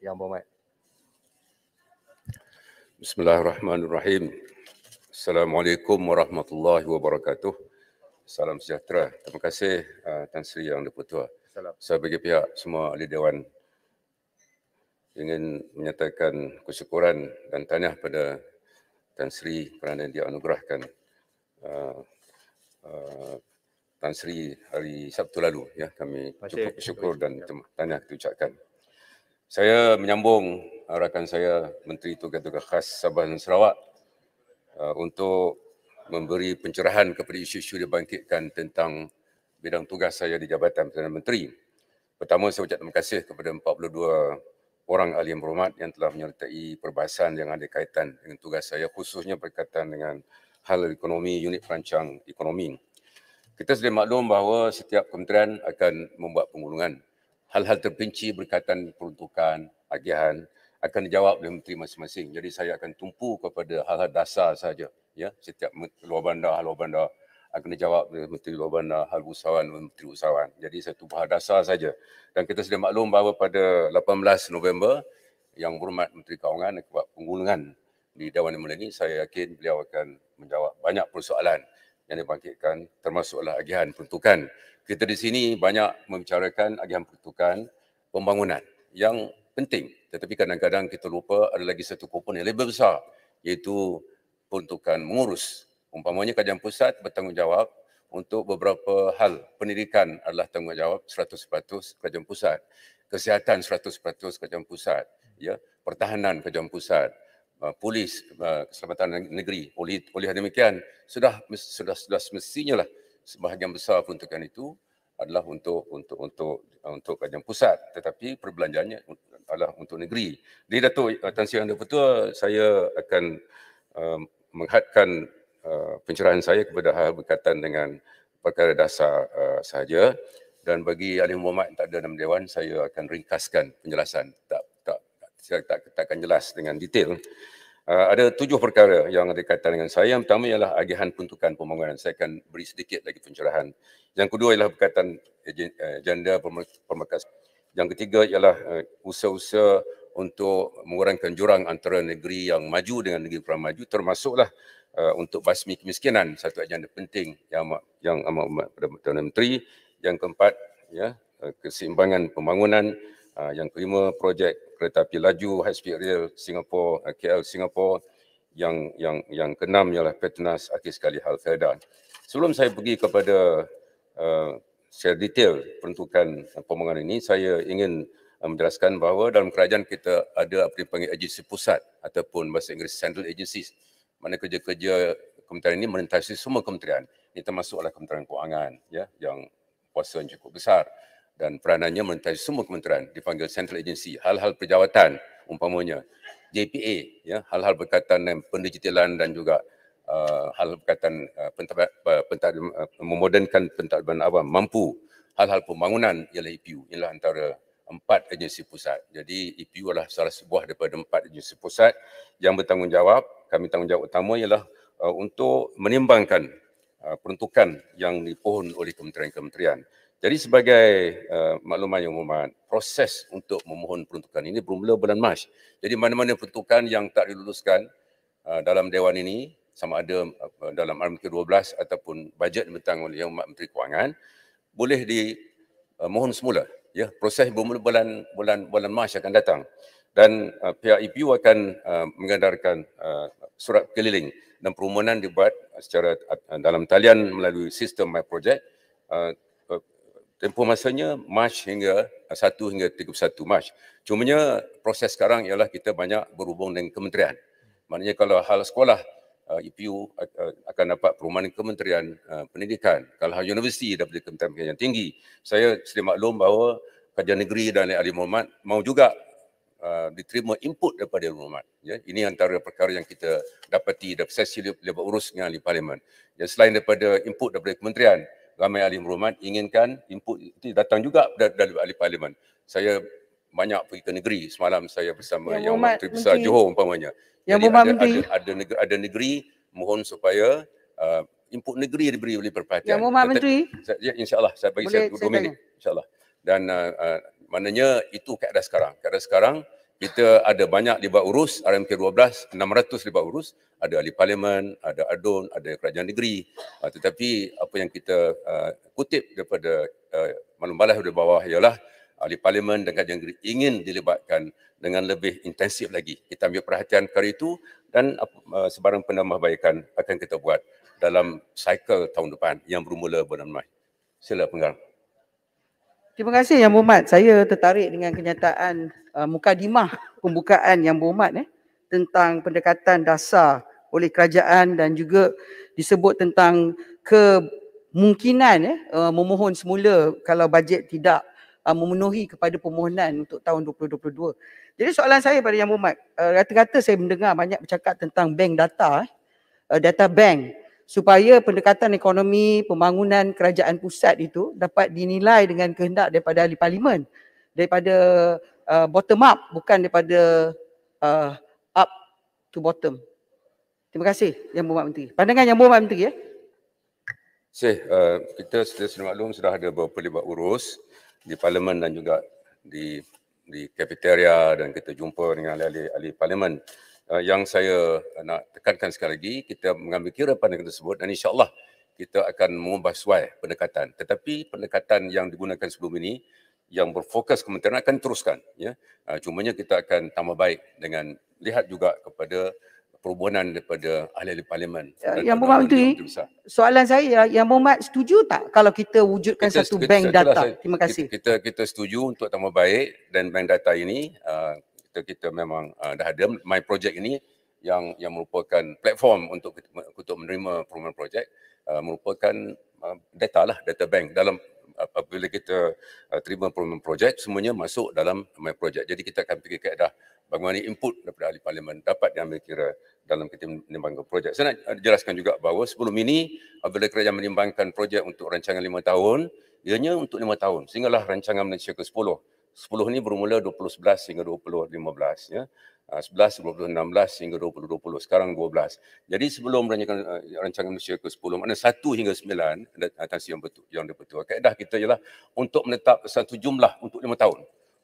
Yang Berhormat. Bismillahirrahmanirrahim. Assalamualaikum warahmatullahi wabarakatuh. Salam sejahtera. Terima kasih uh, Tan Sri Yang Dipertua. Saya bagi pihak semua ahli dewan ingin menyatakan kesyukuran dan tanya pada Tan Sri kerana dia anugerahkan uh, uh, Tan Sri hari Sabtu lalu ya kami cukup bersyukur dan ya. tanya kita saya menyambung arahan uh, saya Menteri Tugas-Tugas Khas Sabah dan Sarawak uh, untuk memberi pencerahan kepada isu-isu dibangkitkan tentang bidang tugas saya di Jabatan Perdana Menteri. Pertama, saya ucap terima kasih kepada 42 orang ahli yang berhormat yang telah menyertai perbahasan yang ada kaitan dengan tugas saya khususnya berkaitan dengan hal ekonomi, unit perancang ekonomi. Kita sudah maklum bahawa setiap kementerian akan membuat pengulungan hal-hal terpinci berkaitan peruntukan, agihan akan dijawab oleh menteri masing-masing. Jadi saya akan tumpu kepada hal-hal dasar saja. Ya, setiap luar bandar, luar bandar akan dijawab oleh menteri luar bandar, hal usahawan, menteri usahawan. Jadi satu hal dasar saja. Dan kita sudah maklum bahawa pada 18 November yang hormat menteri kawangan akan buat pengulangan di Dewan Imun ini, saya yakin beliau akan menjawab banyak persoalan yang dibangkitkan termasuklah agihan peruntukan kita di sini banyak membicarakan agihan peruntukan pembangunan yang penting tetapi kadang-kadang kita lupa ada lagi satu komponen yang lebih besar iaitu peruntukan mengurus umpamanya kajian pusat bertanggungjawab untuk beberapa hal pendidikan adalah tanggungjawab 100% kajian pusat kesihatan 100% kajian pusat ya pertahanan kajian pusat polis keselamatan negeri oleh oleh demikian sudah sudah sudah semestinya lah sebahagian besar peruntukan itu adalah untuk untuk untuk uh, untuk kajian pusat tetapi perbelanjaannya adalah untuk negeri. Jadi Datuk uh, Tan Sri Yang Dipertua saya akan um, menghadkan uh, pencerahan saya kepada hal berkaitan dengan perkara dasar uh, sahaja dan bagi ahli Muhammad yang tak ada dalam dewan saya akan ringkaskan penjelasan tak tak saya tak, tak akan jelas dengan detail. Ah, ada tujuh perkara yang ada kaitan dengan saya. Yang pertama ialah agihan peruntukan pembangunan. Saya akan beri sedikit lagi pencerahan. Yang kedua ialah berkaitan agenda eh, eh, pemerkasaan. Yang ketiga ialah eh, usaha-usaha untuk mengurangkan jurang antara negeri yang maju dengan negeri kurang maju termasuklah untuk basmi kemiskinan satu agenda penting yang amat, yang amat umat pada Tuan Menteri. Yang keempat ya keseimbangan pembangunan ah, yang kelima projek kereta api laju high speed rail Singapore uh, KL Singapore yang yang yang keenam ialah Petronas akhir sekali Hal Felda. Sebelum saya pergi kepada uh, share detail peruntukan uh, pembangunan ini, saya ingin uh, menjelaskan bahawa dalam kerajaan kita ada apa dipanggil agensi pusat ataupun bahasa Inggeris central agencies. Mana kerja-kerja kementerian ini menentasi semua kementerian. Ini termasuklah kementerian kewangan ya, yang kuasa yang cukup besar dan peranannya menteri semua kementerian dipanggil central agency hal-hal perjawatan umpamanya JPA ya hal-hal berkaitan dengan pendigitalan dan juga uh, hal berkaitan uh, pentadbiran uh, penta, uh, memodenkan pentadbiran awam mampu hal-hal pembangunan ialah IPU. E ialah antara empat agensi pusat. Jadi IPU e adalah salah sebuah daripada empat agensi pusat yang bertanggungjawab. Kami tanggungjawab utama ialah uh, untuk menimbangkan uh, peruntukan yang dipohon oleh kementerian-kementerian. Jadi sebagai uh, eh, makluman yang umumkan, proses untuk memohon peruntukan ini bermula bulan Mac. Jadi mana-mana peruntukan yang tak diluluskan uh, dalam Dewan ini, sama ada uh, dalam RMK 12 ataupun bajet bentang oleh Yang Menteri Kewangan, boleh dimohon uh, semula. Ya, proses bermula bulan bulan bulan Mac akan datang. Dan uh, pihak EPU akan uh, mengedarkan uh, surat keliling dan perumunan dibuat secara uh, dalam talian melalui sistem MyProject uh, tempoh masanya March hingga 1 ah, hingga 31 March. Cumanya proses sekarang ialah kita banyak berhubung dengan kementerian. Maknanya kalau hal sekolah uh, ah, EPU ah, akan dapat perumahan kementerian pendidikan. Kalau hal universiti dapat kementerian yang tinggi. Saya sedia maklum bahawa kerajaan negeri dan ahli Muhammad mau juga uh, diterima input daripada ahli Muhammad. Ya, ini antara perkara yang kita dapati dan saya sila, sila berurus dengan ahli parlimen. Ya, selain daripada input daripada kementerian, ramai ahli berhormat inginkan input itu datang juga dari, dari ahli parlimen. Saya banyak pergi ke negeri. Semalam saya bersama Yang, yang Menteri Besar Johor umpamanya. Yang Jadi ada, ada, ada, negeri, ada negeri mohon supaya uh, input negeri diberi oleh perpatian. Yang Mumat Menteri. Ya, InsyaAllah saya bagi Boleh saya 2 minit. InsyaAllah. Dan uh, uh, maknanya itu keadaan sekarang. Keadaan sekarang kita ada banyak libat urus RMK 12 600 libat urus ada ahli parlimen ada adun ada kerajaan negeri uh, tetapi apa yang kita uh, kutip daripada uh, ah, maklum balas di bawah ialah ahli parlimen dan kerajaan negeri ingin dilibatkan dengan lebih intensif lagi kita ambil perhatian perkara itu dan uh, sebarang penambahbaikan akan kita buat dalam cycle tahun depan yang bermula bulan Mei sila pengarah Terima kasih Yang Berhormat. Saya tertarik dengan kenyataan uh, mukadimah pembukaan Yang Berhormat eh tentang pendekatan dasar oleh kerajaan dan juga disebut tentang kemungkinan eh uh, memohon semula kalau bajet tidak uh, memenuhi kepada permohonan untuk tahun 2022. Jadi soalan saya pada Yang Berhormat, uh, rata-rata saya mendengar banyak bercakap tentang bank data eh uh, data bank supaya pendekatan ekonomi pembangunan kerajaan pusat itu dapat dinilai dengan kehendak daripada ahli parlimen daripada uh, bottom up bukan daripada uh, up to bottom. Terima kasih Yang Berhormat Menteri. Pandangan Yang Berhormat Menteri ya. Syih, uh, kita sudah maklum sudah ada beberapa libat urus di parlimen dan juga di di kafeteria dan kita jumpa dengan ahli-ahli parlimen uh, yang saya uh, nak tekankan sekali lagi kita mengambil kira pandangan tersebut dan insyaallah kita akan mengubah suai pendekatan tetapi pendekatan yang digunakan sebelum ini yang berfokus kementerian akan teruskan ya uh, cumanya kita akan tambah baik dengan lihat juga kepada perhubungan daripada ahli-ahli parlimen. Ya, yang bermakna itu, soalan saya, Yang Bumat setuju tak kalau kita wujudkan kita, satu kita, bank kita, data? Saya, Terima kasih. Kita, kita, kita setuju untuk tambah baik dan bank data ini uh, kita kita memang uh, dah ada my project ini yang yang merupakan platform untuk untuk menerima permohonan projek uh, ah, merupakan uh, data lah data bank dalam apabila kita uh, terima permohonan projek semuanya masuk dalam my project jadi kita akan pergi kaedah bagaimana input daripada ahli parlimen dapat diambil kira dalam kita menimbangkan projek. Saya nak jelaskan juga bahawa sebelum ini apabila kerajaan menimbangkan projek untuk rancangan lima tahun, ianya untuk lima tahun sehinggalah rancangan Malaysia ke sepuluh. 10 ni bermula 2011 hingga 2015 ya. 11, 12, 16 hingga 2020. Sekarang 12. Jadi sebelum merancangkan eh, rancangan Malaysia ke-10, mana 1 hingga 9 atas yang betul. Yang betul. Kaedah kita ialah untuk menetap satu jumlah untuk 5 tahun.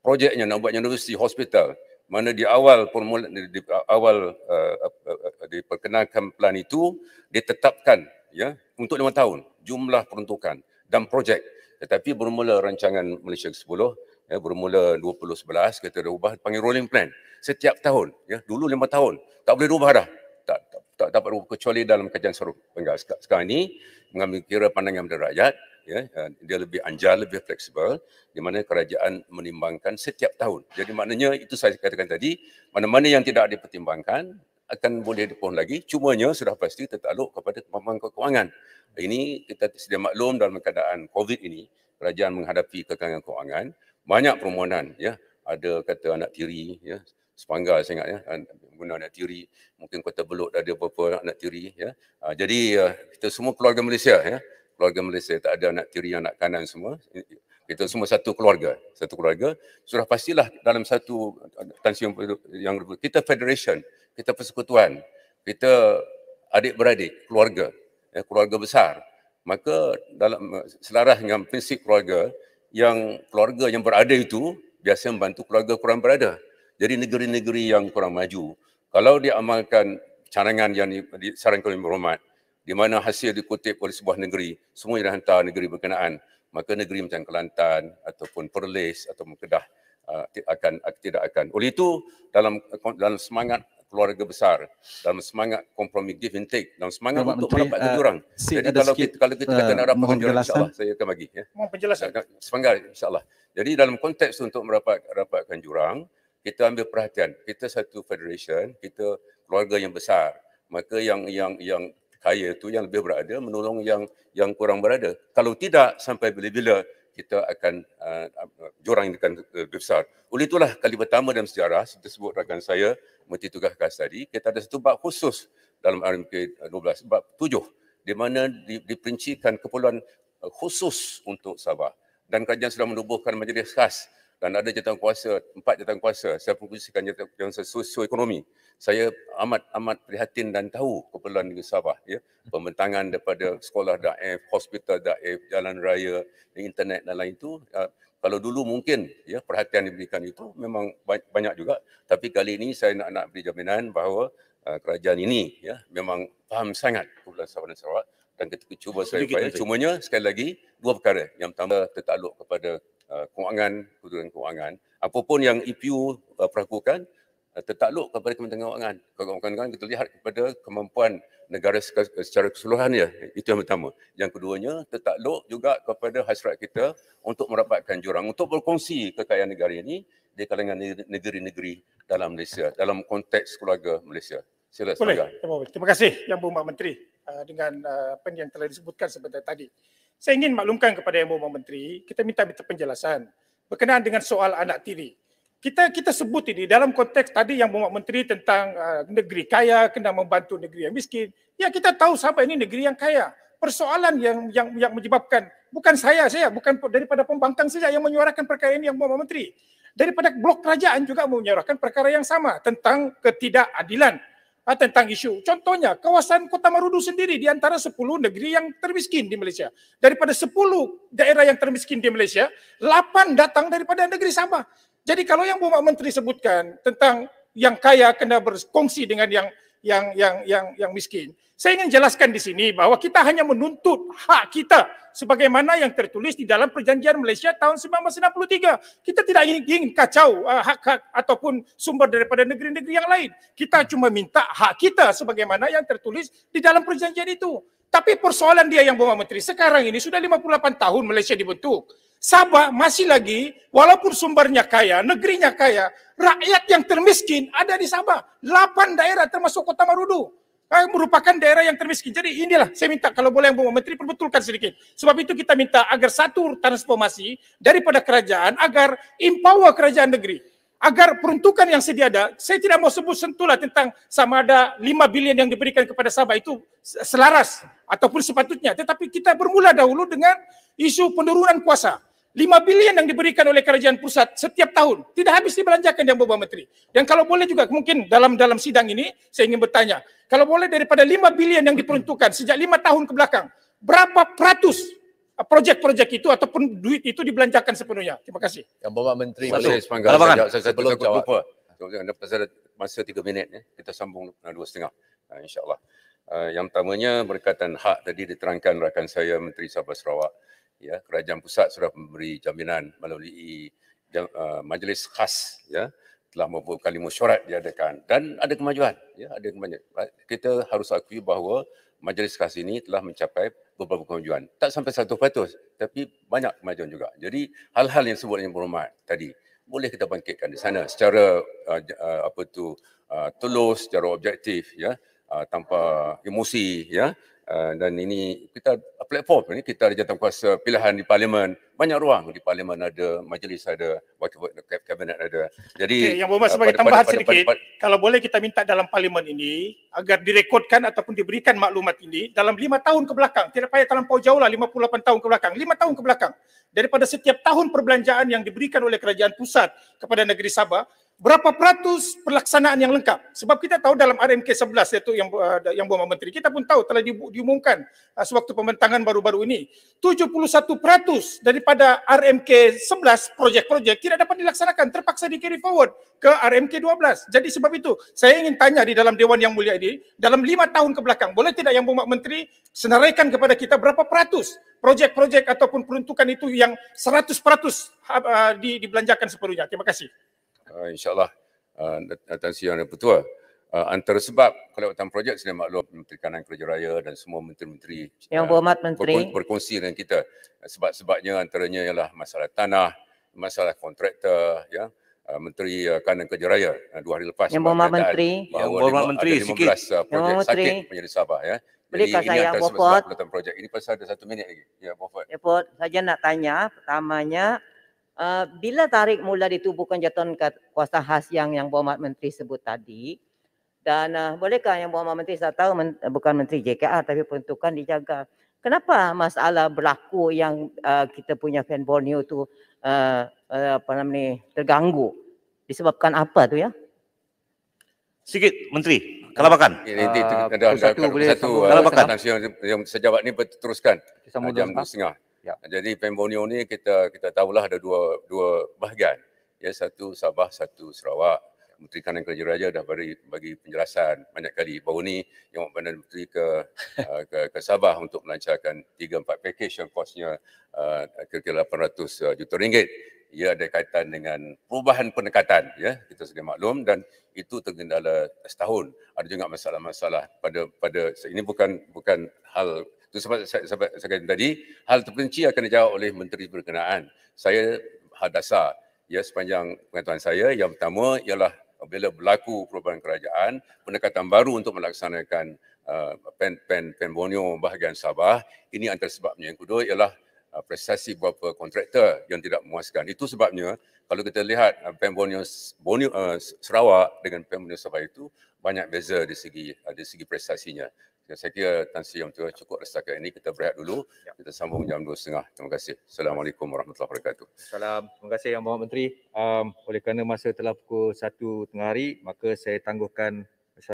Projeknya nak buat universiti, hospital. Mana di awal formula, di, di, awal uh, uh, diperkenalkan plan itu, ditetapkan ya untuk 5 tahun jumlah peruntukan dan projek. Tetapi bermula rancangan Malaysia ke-10, ya, bermula 2011 kita dah ubah panggil rolling plan setiap tahun ya dulu lima tahun tak boleh ubah dah tak, tak, tak dapat kecuali dalam kajian seru penggal sekarang ini mengambil kira pandangan dari rakyat ya eh, dia lebih anjal lebih fleksibel di mana kerajaan menimbangkan setiap tahun jadi maknanya itu saya katakan tadi mana-mana yang tidak dipertimbangkan akan boleh dipohon lagi cumanya sudah pasti tertakluk kepada kemampuan kewangan ini kita sedia maklum dalam keadaan covid ini kerajaan menghadapi kekangan kewangan banyak permohonan ya ada kata anak tiri ya sepanggal saya ingat ya guna anak tiri mungkin kota Belok ada beberapa anak tiri ya ha, jadi ya, kita semua keluarga Malaysia ya keluarga Malaysia tak ada anak tiri anak kanan semua kita semua satu keluarga satu keluarga sudah pastilah dalam satu tansi yang kita federation kita persekutuan kita adik-beradik keluarga ya, keluarga besar maka dalam selaras dengan prinsip keluarga yang keluarga yang berada itu biasanya membantu keluarga kurang berada. Jadi negeri-negeri yang kurang maju, kalau dia amalkan carangan yang disarankan oleh Muhammad, di mana hasil dikutip oleh sebuah negeri, semua yang dihantar negeri berkenaan, maka negeri macam Kelantan ataupun Perlis atau Kedah akan, ah, akan tidak akan. Oleh itu, dalam, dalam semangat keluarga besar dalam semangat kompromi give and take dalam semangat Tuan untuk Menteri, mendapat uh, eh, orang. Jadi kalau kita, kalau kita uh, kata eh, nak dapat orang insyaAllah saya akan bagi. Ya. Mohon penjelasan. Semangat insyaAllah. Jadi dalam konteks untuk mendapat dapatkan jurang, kita ambil perhatian. Kita satu federation, kita keluarga yang besar. Maka yang yang yang kaya itu yang lebih berada menolong yang yang kurang berada. Kalau tidak sampai bila-bila kita akan uh, ah, ah, jurang yang akan eh, besar. Oleh itulah kali pertama dalam sejarah, seperti sebut rakan saya, Menteri Tugas Kas tadi, kita ada satu bab khusus dalam RMK 12, bab 7, di mana diperincikan keperluan eh, khusus untuk Sabah. Dan kerajaan sudah menubuhkan majlis khas dan ada jawatan kuasa, empat jawatan kuasa. Saya fokuskan jawatan sosio ekonomi. Saya amat amat prihatin dan tahu keperluan negeri Sabah. Ya. Pembentangan daripada sekolah daif, hospital daif, jalan raya, internet dan lain itu. Ya. kalau dulu mungkin ya, perhatian diberikan itu memang banyak juga. Tapi kali ini saya nak, nak beri jaminan bahawa uh, kerajaan ini ya, memang faham sangat keperluan Sabah dan Sarawak dan kita cuba saya upaya. Cumanya sekali lagi dua perkara. Yang pertama tertakluk kepada Uh, kewangan, kerugian kewangan. Apapun yang EPU uh, perakukan, uh, tertakluk kepada Kementerian Kewangan. Kalau kewangan kita lihat kepada kemampuan negara uh, secara keseluruhan ya itu yang pertama yang keduanya tertakluk juga kepada hasrat kita untuk merapatkan jurang untuk berkongsi kekayaan negara ini di kalangan negeri-negeri dalam Malaysia dalam konteks keluarga Malaysia sila Boleh. terima kasih yang Bumak Menteri uh, dengan apa yang telah disebutkan sebentar tadi saya ingin maklumkan kepada Yang Berhormat Menteri, kita minta minta penjelasan berkenaan dengan soal anak tiri. Kita kita sebut ini dalam konteks tadi Yang Berhormat Menteri tentang uh, negeri kaya kena membantu negeri yang miskin. Ya kita tahu sampai ini negeri yang kaya. Persoalan yang yang yang menyebabkan bukan saya saya bukan daripada pembangkang saja yang menyuarakan perkara ini Yang Berhormat Menteri. Daripada blok kerajaan juga menyuarakan perkara yang sama tentang ketidakadilan uh, tentang isu. Contohnya, kawasan Kota Marudu sendiri di antara 10 negeri yang termiskin di Malaysia. Daripada 10 daerah yang termiskin di Malaysia, 8 datang daripada negeri Sabah. Jadi kalau yang Bapak Menteri sebutkan tentang yang kaya kena berkongsi dengan yang yang yang yang yang miskin. Saya ingin jelaskan di sini bahawa kita hanya menuntut hak kita sebagaimana yang tertulis di dalam perjanjian Malaysia tahun 1963. Kita tidak ingin, kacau hak-hak uh, ataupun sumber daripada negeri-negeri yang lain. Kita cuma minta hak kita sebagaimana yang tertulis di dalam perjanjian itu. Tapi persoalan dia yang bawa menteri sekarang ini sudah 58 tahun Malaysia dibentuk. Sabah masih lagi, walaupun sumbernya kaya, negerinya kaya, rakyat yang termiskin ada di Sabah. Lapan daerah termasuk Kota Marudu. Eh, merupakan daerah yang termiskin. Jadi inilah saya minta kalau boleh Bu Menteri perbetulkan sedikit. Sebab itu kita minta agar satu transformasi daripada kerajaan agar empower kerajaan negeri. Agar peruntukan yang sedia ada, saya tidak mau sebut sentulah tentang sama ada 5 bilion yang diberikan kepada Sabah itu selaras ataupun sepatutnya. Tetapi kita bermula dahulu dengan isu penurunan kuasa. Lima bilion yang diberikan oleh kerajaan pusat setiap tahun tidak habis dibelanjakan yang beberapa menteri. Dan kalau boleh juga mungkin dalam dalam sidang ini saya ingin bertanya, kalau boleh daripada lima bilion yang diperuntukkan sejak lima tahun ke belakang, berapa peratus uh, projek-projek itu ataupun duit itu dibelanjakan sepenuhnya? Terima kasih. Yang Bapak Menteri, Masih, saya sepanggal saya saya belum jawab. Lupa. Jangan ada masa tiga minit ya. Kita sambung dua setengah. Ha, InsyaAllah. Uh, yang pertamanya berkaitan hak tadi diterangkan rakan saya Menteri Sabah Sarawak ya kerajaan pusat sudah memberi jaminan melalui uh, majlis khas ya telah beberapa kali mesyuarat diadakan dan ada kemajuan ya ada kemajuan kita harus akui bahawa majlis khas ini telah mencapai beberapa kemajuan tak sampai satu 100% tapi banyak kemajuan juga jadi hal-hal yang sebut yang berhormat tadi boleh kita bangkitkan di sana secara uh, uh, apa tu uh, telus secara objektif ya uh, tanpa emosi ya Ah, dan ini kita platform ini kita ada jantung kuasa pilihan di parlimen banyak ruang di parlimen ada majlis ada wakil kabinet ada jadi okay, yang bermaksud ah, sebagai pada, tambahan pada, sedikit pada, pada, kalau boleh kita minta dalam parlimen ini agar direkodkan ataupun diberikan maklumat ini dalam lima tahun ke belakang tidak payah terlampau jauh lah 58 tahun ke belakang 5 tahun ke belakang daripada setiap tahun perbelanjaan yang diberikan oleh kerajaan pusat kepada negeri Sabah berapa peratus pelaksanaan yang lengkap sebab kita tahu dalam RMK 11 iaitu yang uh, yang bawa menteri kita pun tahu telah diumumkan uh, sewaktu pembentangan baru-baru ini 71% peratus daripada RMK 11 projek-projek tidak dapat dilaksanakan terpaksa di carry forward ke RMK 12 jadi sebab itu saya ingin tanya di dalam dewan yang mulia ini dalam lima tahun ke belakang boleh tidak yang bawa menteri senaraikan kepada kita berapa peratus projek-projek ataupun peruntukan itu yang 100% uh, eh, di, dibelanjakan sepenuhnya terima kasih uh, insyaAllah uh, ah, datang siang dan petua. Uh, ah, antara sebab kelewatan projek sedang maklum Menteri Kanan Kerja Raya dan semua menteri-menteri yang berhormat menteri berkongsi, berkongsi dengan kita. Sebab-sebabnya antaranya ialah masalah tanah, masalah kontraktor, ya. Menteri Kanan Kerja Raya dua hari lepas. Yang berhormat Menteri. Yang berhormat Menteri sikit. Yang berhormat Menteri. Sakit menjadi sabar Ya. Bolehkah saya, Bofot? Ini projek. Ini pasal ada satu minit lagi. Ya, Bofot. Bofot, saya nak tanya pertamanya Eh, bila tarik mula ditubuhkan jatuhan kuasa khas yang yang bapak Menteri sebut tadi dan uh, bolehkah yang bapak Menteri saya tahu men, eh, bukan Menteri JKR tapi peruntukan dijaga. Kenapa masalah berlaku yang uh, kita punya fan Borneo tu uh, uh, apa namanya terganggu? Disebabkan apa tu ya? Sikit Menteri Kalabakan. Ya, nanti, uh, ada, ada, satu, ada, ada, satu, satu, satu, satu, satu, satu, satu, satu, satu, Ya. Jadi Pen Borneo ni kita kita tahulah ada dua dua bahagian. Ya satu Sabah, satu Sarawak. Menteri Kanan Kerja Raja dah bagi bagi penjelasan banyak kali baru ni yang Bandar Menteri ke, eh, ke ke Sabah untuk melancarkan 3 4 pakej yang kosnya uh, kira-kira 800 eh, juta ringgit. Ia ada kaitan dengan perubahan pendekatan ya kita sedia maklum dan itu tergendala setahun. Ada juga masalah-masalah pada pada ini bukan bukan hal itu sebab saya, saya, saya kata tadi, hal terperinci akan dijawab oleh Menteri Perkenaan. Saya hadasa ya sepanjang pengetahuan saya yang pertama ialah bila berlaku perubahan kerajaan pendekatan baru untuk melaksanakan uh, pen pen pen bonio bahagian Sabah ini antara sebabnya yang kedua ialah uh, prestasi beberapa kontraktor yang tidak memuaskan itu sebabnya kalau kita lihat uh, pen bonio, bonio uh, Sarawak dengan pen bonio Sabah itu banyak beza dari segi uh, dari segi prestasinya dan saya kira Tan Sri yang cukup resahkan ini. Kita berehat dulu. Ya. Kita sambung jam 2.30. Terima kasih. Assalamualaikum warahmatullahi wabarakatuh. Assalamualaikum. Terima kasih Yang Mohd Menteri. Um, oleh kerana masa telah pukul 1.30 hari, maka saya tangguhkan